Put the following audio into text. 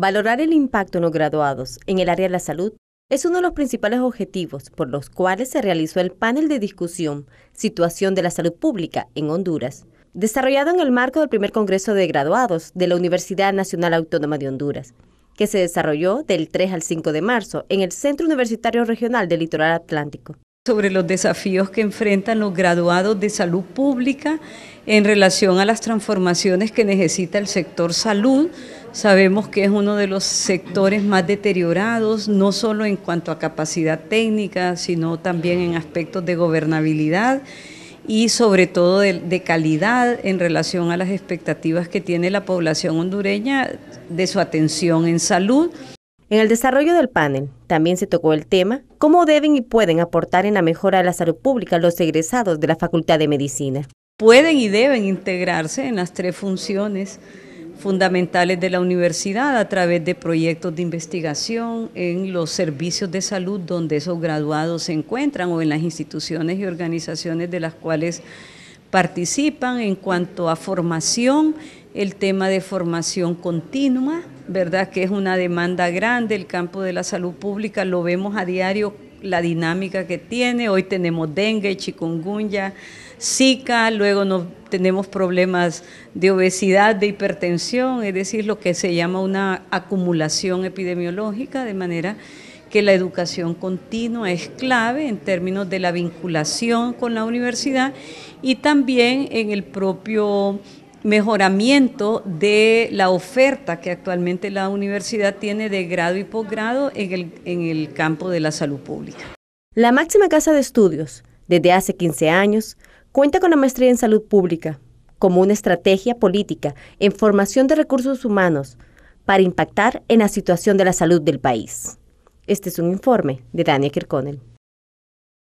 Valorar el impacto en los graduados en el área de la salud es uno de los principales objetivos por los cuales se realizó el panel de discusión Situación de la Salud Pública en Honduras, desarrollado en el marco del primer Congreso de Graduados de la Universidad Nacional Autónoma de Honduras, que se desarrolló del 3 al 5 de marzo en el Centro Universitario Regional del Litoral Atlántico sobre los desafíos que enfrentan los graduados de salud pública en relación a las transformaciones que necesita el sector salud. Sabemos que es uno de los sectores más deteriorados, no solo en cuanto a capacidad técnica, sino también en aspectos de gobernabilidad y sobre todo de, de, calidad en relación a las expectativas que tiene la población hondureña de su atención en salud. En el desarrollo del panel también se tocó el tema cómo deben y pueden aportar en la mejora de la salud pública los egresados de la Facultad de Medicina. Pueden y deben integrarse en las tres funciones fundamentales de la universidad a través de proyectos de investigación en los servicios de salud donde esos graduados se encuentran o en las instituciones y organizaciones de las cuales participan en cuanto a formación, el tema de formación continua, ¿verdad? Que es una demanda grande, el campo de la salud pública lo vemos a diario la dinámica que tiene. Hoy tenemos dengue, chikungunya, zika, luego tenemos problemas de obesidad, de hipertensión, es decir, lo que se llama una acumulación epidemiológica, de manera que la educación continua es clave en términos de la vinculación con la universidad y también en el propio mejoramiento de la oferta que actualmente la universidad tiene de grado y posgrado en el, campo de la salud pública. La máxima casa de estudios, desde hace 15 años, cuenta con la maestría en salud pública como una estrategia política en formación de recursos humanos para impactar en la situación de la salud del país. Este es un informe de Dania Kirkonel.